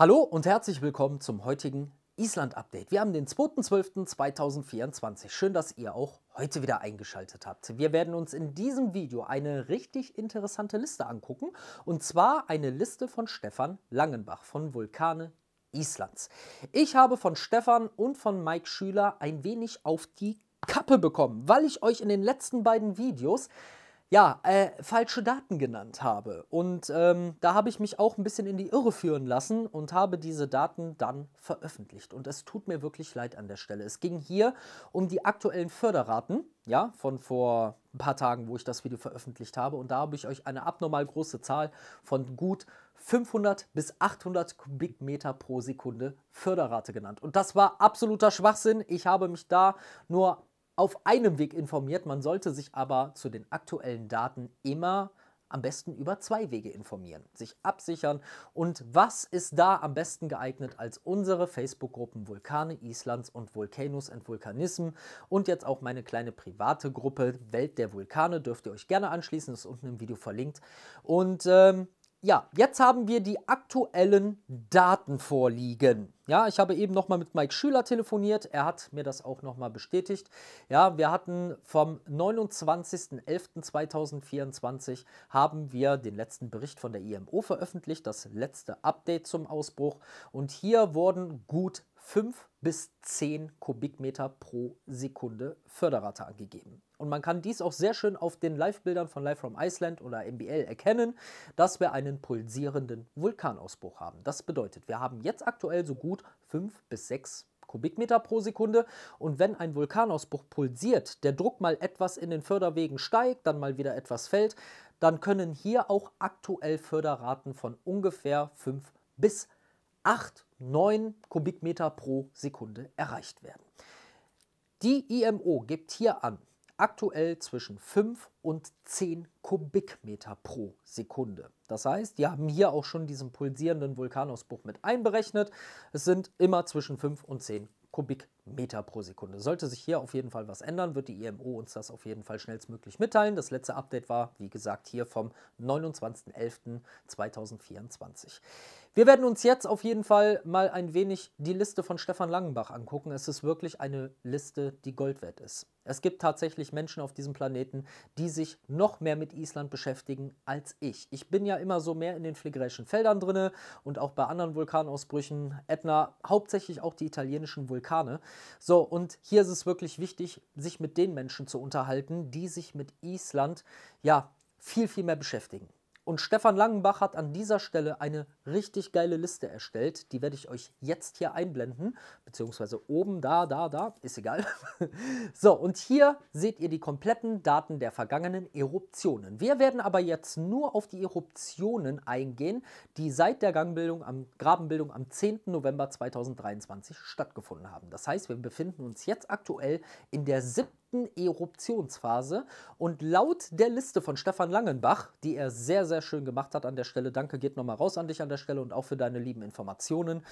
Hallo und herzlich willkommen zum heutigen Island-Update. Wir haben den 2.12.2024. Schön, dass ihr auch heute wieder eingeschaltet habt. Wir werden uns in diesem Video eine richtig interessante Liste angucken. Und zwar eine Liste von Stefan Langenbach von Vulkane Islands. Ich habe von Stefan und von Mike Schüler ein wenig auf die Kappe bekommen, weil ich euch in den letzten beiden Videos ja, äh, falsche Daten genannt habe. Und ähm, da habe ich mich auch ein bisschen in die Irre führen lassen und habe diese Daten dann veröffentlicht. Und es tut mir wirklich leid an der Stelle. Es ging hier um die aktuellen Förderraten, ja, von vor ein paar Tagen, wo ich das Video veröffentlicht habe. Und da habe ich euch eine abnormal große Zahl von gut 500 bis 800 Kubikmeter pro Sekunde Förderrate genannt. Und das war absoluter Schwachsinn. Ich habe mich da nur auf einem Weg informiert. Man sollte sich aber zu den aktuellen Daten immer am besten über zwei Wege informieren, sich absichern und was ist da am besten geeignet als unsere Facebook-Gruppen Vulkane Islands und Volcanoes and Vulkanism und jetzt auch meine kleine private Gruppe Welt der Vulkane, dürft ihr euch gerne anschließen, ist unten im Video verlinkt und ähm, ja, jetzt haben wir die aktuellen Daten vorliegen. Ja, ich habe eben nochmal mit Mike Schüler telefoniert. Er hat mir das auch nochmal bestätigt. Ja, wir hatten vom 29.11.2024 haben wir den letzten Bericht von der IMO veröffentlicht, das letzte Update zum Ausbruch. Und hier wurden gut 5 bis 10 Kubikmeter pro Sekunde Förderrate angegeben. Und man kann dies auch sehr schön auf den Live-Bildern von Live from Iceland oder MBL erkennen, dass wir einen pulsierenden Vulkanausbruch haben. Das bedeutet, wir haben jetzt aktuell so gut 5 bis 6 Kubikmeter pro Sekunde. Und wenn ein Vulkanausbruch pulsiert, der Druck mal etwas in den Förderwegen steigt, dann mal wieder etwas fällt, dann können hier auch aktuell Förderraten von ungefähr 5 bis 8, 9 Kubikmeter pro Sekunde erreicht werden. Die IMO gibt hier an, aktuell zwischen 5 und 10 Kubikmeter pro Sekunde. Das heißt, wir haben hier auch schon diesen pulsierenden Vulkanausbruch mit einberechnet. Es sind immer zwischen 5 und 10 Kubikmeter. Meter pro Sekunde. Sollte sich hier auf jeden Fall was ändern, wird die IMO e uns das auf jeden Fall schnellstmöglich mitteilen. Das letzte Update war, wie gesagt, hier vom 29.11.2024. Wir werden uns jetzt auf jeden Fall mal ein wenig die Liste von Stefan Langenbach angucken. Es ist wirklich eine Liste, die Gold wert ist. Es gibt tatsächlich Menschen auf diesem Planeten, die sich noch mehr mit Island beschäftigen als ich. Ich bin ja immer so mehr in den fliegerischen Feldern drinne und auch bei anderen Vulkanausbrüchen, Ätna, hauptsächlich auch die italienischen Vulkane. So, und hier ist es wirklich wichtig, sich mit den Menschen zu unterhalten, die sich mit Island ja viel, viel mehr beschäftigen. Und Stefan Langenbach hat an dieser Stelle eine richtig geile Liste erstellt. Die werde ich euch jetzt hier einblenden. Beziehungsweise oben, da, da, da. Ist egal. so, und hier seht ihr die kompletten Daten der vergangenen Eruptionen. Wir werden aber jetzt nur auf die Eruptionen eingehen, die seit der Gangbildung am, Grabenbildung am 10. November 2023 stattgefunden haben. Das heißt, wir befinden uns jetzt aktuell in der siebten Eruptionsphase. Und laut der Liste von Stefan Langenbach, die er sehr, sehr sehr schön gemacht hat an der Stelle, danke geht nochmal raus an dich an der Stelle und auch für deine lieben Informationen,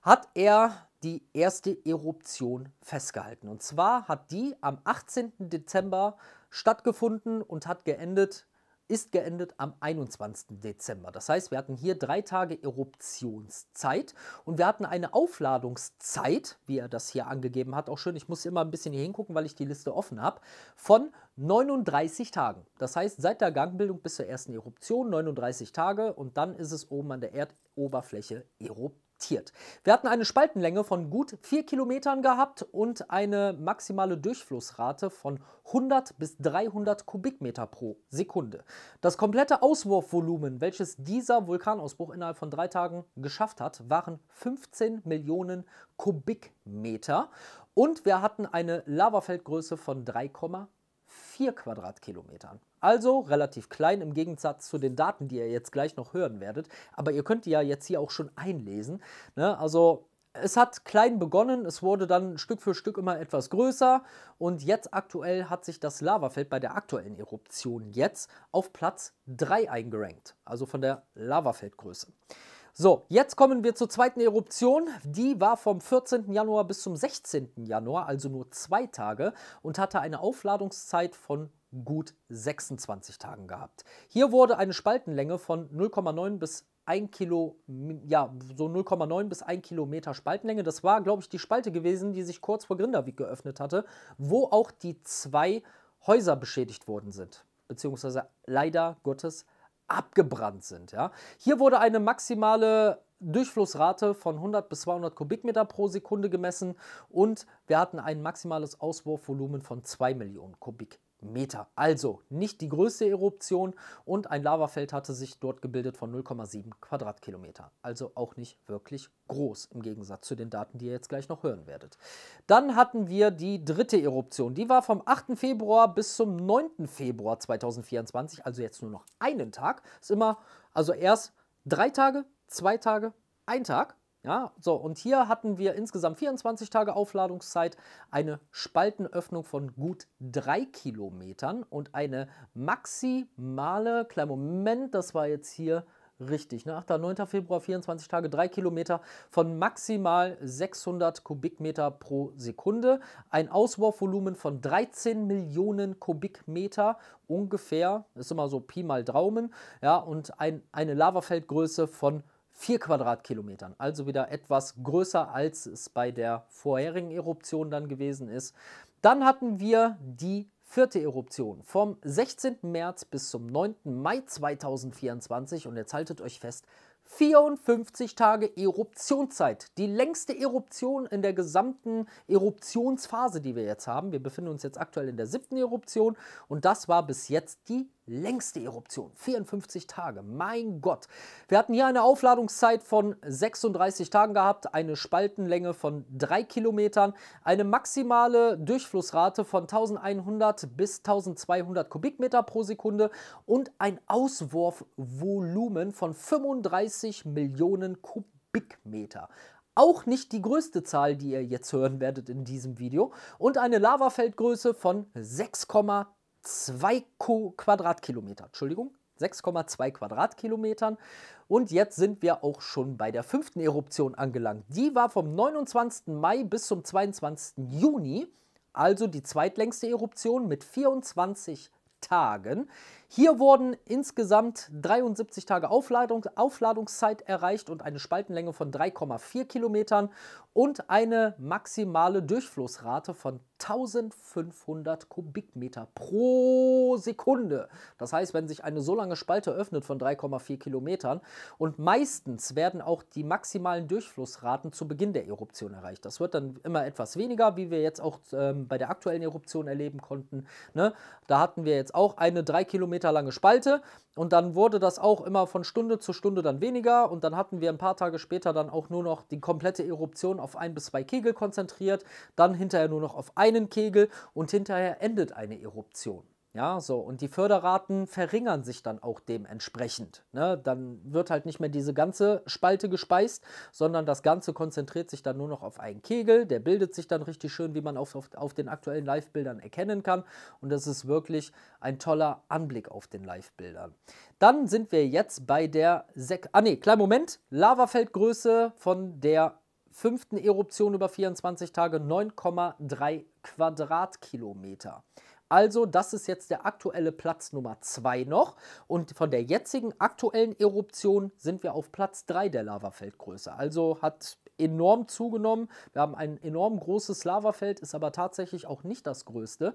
hat er die erste Eruption festgehalten. Und zwar hat die am 18. Dezember stattgefunden und hat geendet ist geendet am 21. Dezember. Das heißt, wir hatten hier drei Tage Eruptionszeit und wir hatten eine Aufladungszeit, wie er das hier angegeben hat, auch schön, ich muss immer ein bisschen hier hingucken, weil ich die Liste offen habe, von 39 Tagen. Das heißt, seit der Gangbildung bis zur ersten Eruption 39 Tage und dann ist es oben an der Erdoberfläche eruptiert adaptiert. Wir hatten eine Spaltenlänge von gut 4 Kilometern gehabt und eine maximale Durchflussrate von 100 bis 300 Kubikmeter pro Sekunde. Das komplette Auswurfvolumen, welches dieser Vulkanausbruch innerhalb von drei Tagen geschafft hat, waren 15 Millionen Kubikmeter. Und wir hatten eine Lavafeldgröße von 3,5. 4 Quadratkilometern. Also relativ klein im Gegensatz zu den Daten, die ihr jetzt gleich noch hören werdet. Aber ihr könnt die ja jetzt hier auch schon einlesen. Ne? Also es hat klein begonnen, es wurde dann Stück für Stück immer etwas größer und jetzt aktuell hat sich das Lavafeld bei der aktuellen Eruption jetzt auf Platz 3 eingerankt, also von der Lavafeldgröße. So, jetzt kommen wir zur zweiten Eruption. Die war vom 14. Januar bis zum 16. Januar, also nur zwei Tage, und hatte eine Aufladungszeit von gut 26 Tagen gehabt. Hier wurde eine Spaltenlänge von 0,9 bis 1 Kilo, ja, so 0,9 bis 1 Kilometer Spaltenlänge. Das war, glaube ich, die Spalte gewesen, die sich kurz vor Grindavik geöffnet hatte, wo auch die zwei Häuser beschädigt worden sind. Beziehungsweise leider Gottes abgebrannt sind. Ja? Hier wurde eine maximale Durchflussrate von 100 bis 200 Kubikmeter pro Sekunde gemessen und wir hatten ein maximales Auswurfvolumen von 2 Millionen Kubikmeter. Meter. Also nicht die größte Eruption und ein Lavafeld hatte sich dort gebildet von 0,7 Quadratkilometer. Also auch nicht wirklich groß im Gegensatz zu den Daten, die ihr jetzt gleich noch hören werdet. Dann hatten wir die dritte Eruption. Die war vom 8. Februar bis zum 9. Februar 2024, also jetzt nur noch einen Tag. Ist immer, also erst drei Tage, zwei Tage, ein Tag ja, so, und hier hatten wir insgesamt 24 Tage Aufladungszeit, eine Spaltenöffnung von gut 3 Kilometern und eine maximale, kleinen Moment, das war jetzt hier richtig, ne? 8. 9. Februar, 24 Tage, 3 Kilometer von maximal 600 Kubikmeter pro Sekunde, ein Auswurfvolumen von 13 Millionen Kubikmeter ungefähr, ist immer so Pi mal Draumen, ja, und ein, eine Lavafeldgröße von 5 4 Quadratkilometern, also wieder etwas größer, als es bei der vorherigen Eruption dann gewesen ist. Dann hatten wir die vierte Eruption vom 16. März bis zum 9. Mai 2024 und jetzt haltet euch fest, 54 Tage Eruptionszeit. Die längste Eruption in der gesamten Eruptionsphase, die wir jetzt haben. Wir befinden uns jetzt aktuell in der siebten Eruption und das war bis jetzt die längste Eruption, 54 Tage, mein Gott. Wir hatten hier eine Aufladungszeit von 36 Tagen gehabt, eine Spaltenlänge von 3 Kilometern, eine maximale Durchflussrate von 1100 bis 1200 Kubikmeter pro Sekunde und ein Auswurfvolumen von 35 Millionen Kubikmeter auch nicht die größte Zahl, die ihr jetzt hören werdet in diesem Video, und eine Lavafeldgröße von 6,3 6,2 Quadratkilometer, Entschuldigung, 6,2 Quadratkilometern. Und jetzt sind wir auch schon bei der fünften Eruption angelangt. Die war vom 29. Mai bis zum 22. Juni, also die zweitlängste Eruption mit 24 Tagen. Hier wurden insgesamt 73 Tage Aufladung, Aufladungszeit erreicht und eine Spaltenlänge von 3,4 Kilometern und eine maximale Durchflussrate von 1500 Kubikmeter pro Sekunde. Das heißt, wenn sich eine so lange Spalte öffnet von 3,4 Kilometern und meistens werden auch die maximalen Durchflussraten zu Beginn der Eruption erreicht. Das wird dann immer etwas weniger, wie wir jetzt auch ähm, bei der aktuellen Eruption erleben konnten. Ne? Da hatten wir jetzt auch eine 3 Kilometer Meter lange Spalte und dann wurde das auch immer von Stunde zu Stunde dann weniger und dann hatten wir ein paar Tage später dann auch nur noch die komplette Eruption auf ein bis zwei Kegel konzentriert, dann hinterher nur noch auf einen Kegel und hinterher endet eine Eruption. Ja, so. Und die Förderraten verringern sich dann auch dementsprechend. Ne? Dann wird halt nicht mehr diese ganze Spalte gespeist, sondern das Ganze konzentriert sich dann nur noch auf einen Kegel. Der bildet sich dann richtig schön, wie man auf, auf, auf den aktuellen Live-Bildern erkennen kann. Und das ist wirklich ein toller Anblick auf den Live-Bildern. Dann sind wir jetzt bei der Sek Ah, nee, kleinen Moment. Lavafeldgröße von der fünften Eruption über 24 Tage 9,3 Quadratkilometer. Also das ist jetzt der aktuelle Platz Nummer 2 noch und von der jetzigen aktuellen Eruption sind wir auf Platz 3 der Lavafeldgröße. Also hat enorm zugenommen. Wir haben ein enorm großes Lavafeld, ist aber tatsächlich auch nicht das größte.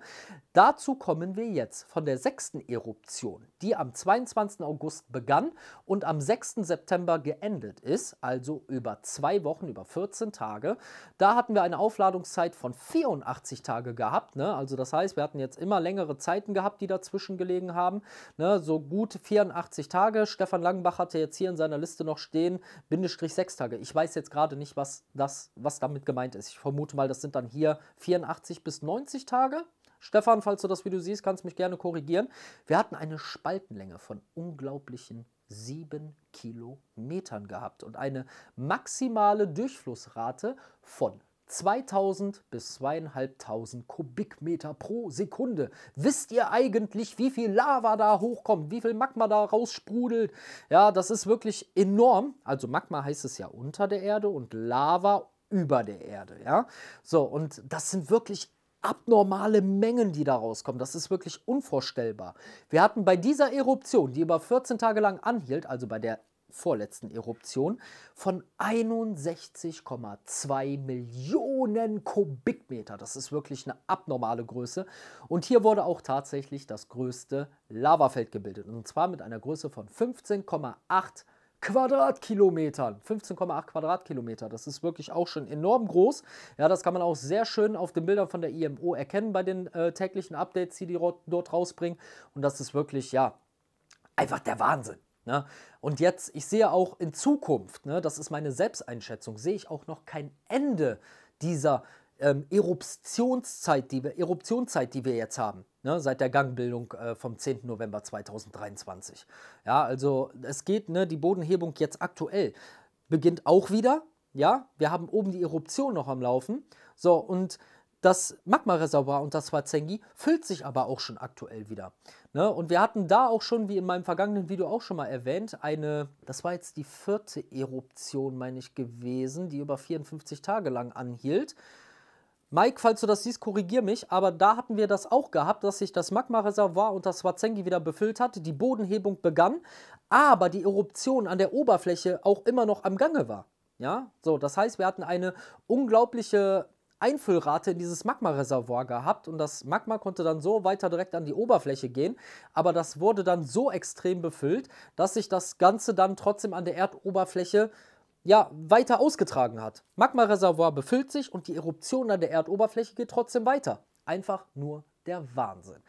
Dazu kommen wir jetzt von der sechsten Eruption, die am 22. August begann und am 6. September geendet ist, also über zwei Wochen, über 14 Tage. Da hatten wir eine Aufladungszeit von 84 Tage gehabt. Ne? Also das heißt, wir hatten jetzt immer längere Zeiten gehabt, die dazwischen gelegen haben. Ne, so gut 84 Tage. Stefan Langenbach hatte jetzt hier in seiner Liste noch stehen, Bindestrich 6 Tage. Ich weiß jetzt gerade nicht, was, das, was damit gemeint ist. Ich vermute mal, das sind dann hier 84 bis 90 Tage. Stefan, falls du das Video siehst, kannst du mich gerne korrigieren. Wir hatten eine Spaltenlänge von unglaublichen 7 Kilometern gehabt und eine maximale Durchflussrate von 2000 bis 2500 Kubikmeter pro Sekunde. Wisst ihr eigentlich, wie viel Lava da hochkommt, wie viel Magma da raussprudelt? Ja, das ist wirklich enorm. Also Magma heißt es ja unter der Erde und Lava über der Erde, ja? So, und das sind wirklich abnormale Mengen, die da rauskommen. Das ist wirklich unvorstellbar. Wir hatten bei dieser Eruption, die über 14 Tage lang anhielt, also bei der vorletzten Eruption von 61,2 Millionen Kubikmeter. Das ist wirklich eine abnormale Größe. Und hier wurde auch tatsächlich das größte Lavafeld gebildet. Und zwar mit einer Größe von 15,8 Quadratkilometern. 15,8 Quadratkilometer. Das ist wirklich auch schon enorm groß. Ja, das kann man auch sehr schön auf den Bildern von der IMO erkennen bei den äh, täglichen Updates, die die dort rausbringen. Und das ist wirklich, ja, einfach der Wahnsinn. Ne? Und jetzt, ich sehe auch in Zukunft, ne, das ist meine Selbsteinschätzung, sehe ich auch noch kein Ende dieser ähm, Eruptionszeit, die wir, Eruptionszeit, die wir jetzt haben, ne, seit der Gangbildung äh, vom 10. November 2023. Ja, also es geht, ne, die Bodenhebung jetzt aktuell beginnt auch wieder. Ja, wir haben oben die Eruption noch am Laufen. So, und das Magma-Reservoir, und das war füllt sich aber auch schon aktuell wieder. Ne? Und wir hatten da auch schon, wie in meinem vergangenen Video auch schon mal erwähnt, eine, das war jetzt die vierte Eruption, meine ich, gewesen, die über 54 Tage lang anhielt. Mike, falls du das siehst, korrigier mich, aber da hatten wir das auch gehabt, dass sich das Magma-Reservoir und das Wazengi wieder befüllt hat, die Bodenhebung begann, aber die Eruption an der Oberfläche auch immer noch am Gange war. Ja, so, das heißt, wir hatten eine unglaubliche Einfüllrate in dieses Magmareservoir gehabt und das Magma konnte dann so weiter direkt an die Oberfläche gehen, aber das wurde dann so extrem befüllt, dass sich das Ganze dann trotzdem an der Erdoberfläche ja, weiter ausgetragen hat. Magmareservoir befüllt sich und die Eruption an der Erdoberfläche geht trotzdem weiter. Einfach nur der Wahnsinn.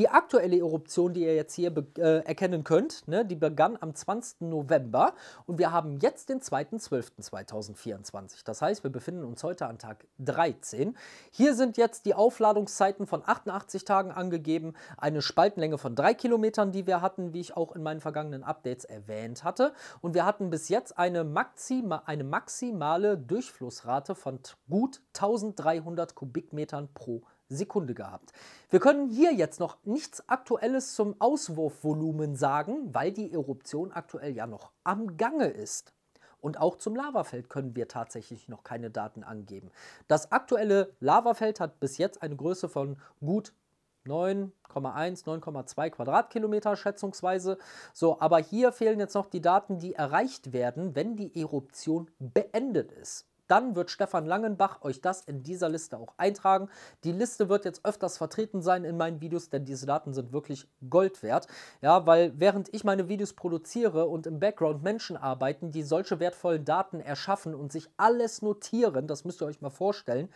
Die aktuelle Eruption, die ihr jetzt hier äh, erkennen könnt, ne, die begann am 20. November und wir haben jetzt den 2.12.2024. Das heißt, wir befinden uns heute an Tag 13. Hier sind jetzt die Aufladungszeiten von 88 Tagen angegeben, eine Spaltenlänge von 3 Kilometern, die wir hatten, wie ich auch in meinen vergangenen Updates erwähnt hatte. Und wir hatten bis jetzt eine, Maxima eine maximale Durchflussrate von gut 1300 Kubikmetern pro Tag. Sekunde gehabt. Wir können hier jetzt noch nichts Aktuelles zum Auswurfvolumen sagen, weil die Eruption aktuell ja noch am Gange ist. Und auch zum Lavafeld können wir tatsächlich noch keine Daten angeben. Das aktuelle Lavafeld hat bis jetzt eine Größe von gut 9,1, 9,2 Quadratkilometer schätzungsweise. So, aber hier fehlen jetzt noch die Daten, die erreicht werden, wenn die Eruption beendet ist dann wird Stefan Langenbach euch das in dieser Liste auch eintragen. Die Liste wird jetzt öfters vertreten sein in meinen Videos, denn diese Daten sind wirklich Gold wert. Ja, weil während ich meine Videos produziere und im Background Menschen arbeiten, die solche wertvollen Daten erschaffen und sich alles notieren, das müsst ihr euch mal vorstellen,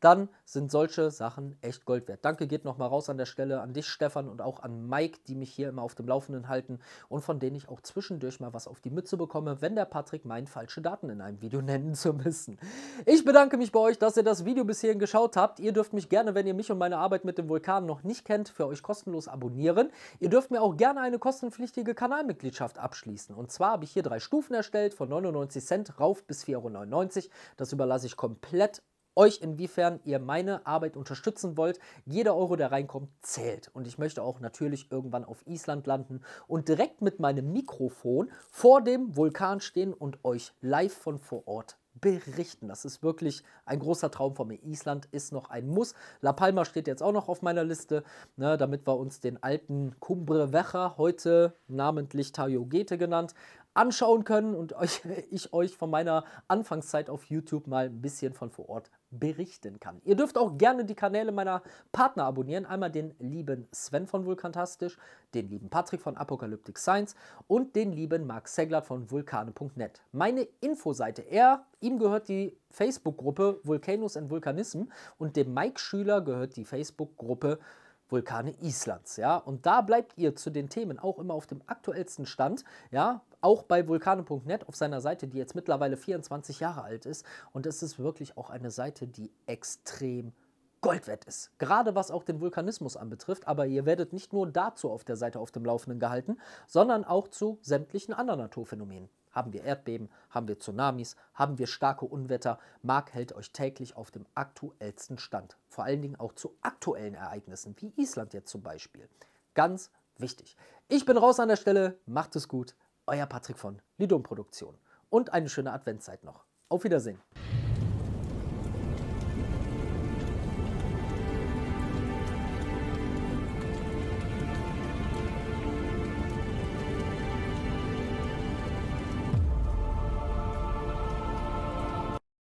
dann sind solche Sachen echt Gold wert. Danke geht nochmal raus an der Stelle an dich, Stefan, und auch an Mike, die mich hier immer auf dem Laufenden halten und von denen ich auch zwischendurch mal was auf die Mütze bekomme, wenn der Patrick meint, falsche Daten in einem Video nennen zu müssen. Ich bedanke mich bei euch, dass ihr das Video bis hierhin geschaut habt. Ihr dürft mich gerne, wenn ihr mich und meine Arbeit mit dem Vulkan noch nicht kennt, für euch kostenlos abonnieren. Ihr dürft mir auch gerne eine kostenpflichtige Kanalmitgliedschaft abschließen. Und zwar habe ich hier drei Stufen erstellt, von 99 Cent rauf bis 4,99 Euro. Das überlasse ich komplett euch, inwiefern ihr meine Arbeit unterstützen wollt. Jeder Euro, der reinkommt, zählt. Und ich möchte auch natürlich irgendwann auf Island landen und direkt mit meinem Mikrofon vor dem Vulkan stehen und euch live von vor Ort berichten. Das ist wirklich ein großer Traum von mir. Island ist noch ein Muss. La Palma steht jetzt auch noch auf meiner Liste, ne, damit wir uns den alten Cumbre Vecha, heute namentlich Gete genannt, anschauen können und euch, ich euch von meiner Anfangszeit auf YouTube mal ein bisschen von vor Ort berichten kann. Ihr dürft auch gerne die Kanäle meiner Partner abonnieren. Einmal den lieben Sven von Vulkantastisch, den lieben Patrick von Apocalyptic Science und den lieben Marc Seglert von vulkane.net. Meine Infoseite, er, ihm gehört die Facebook-Gruppe Volcanoes and Vulkanism und dem Mike Schüler gehört die Facebook-Gruppe Vulkane Islands. Ja? Und da bleibt ihr zu den Themen auch immer auf dem aktuellsten Stand. Ja? Auch bei vulkane.net auf seiner Seite, die jetzt mittlerweile 24 Jahre alt ist. Und es ist wirklich auch eine Seite, die extrem Gold wert ist. Gerade was auch den Vulkanismus anbetrifft. Aber ihr werdet nicht nur dazu auf der Seite auf dem Laufenden gehalten, sondern auch zu sämtlichen anderen Naturphänomenen haben wir Erdbeben, haben wir Tsunamis, haben wir starke Unwetter. Marc hält euch täglich auf dem aktuellsten Stand. Vor allen Dingen auch zu aktuellen Ereignissen, wie Island jetzt zum Beispiel. Ganz wichtig. Ich bin raus an der Stelle. Macht es gut. Euer Patrick von Lidom Produktion. Und eine schöne Adventszeit noch. Auf Wiedersehen.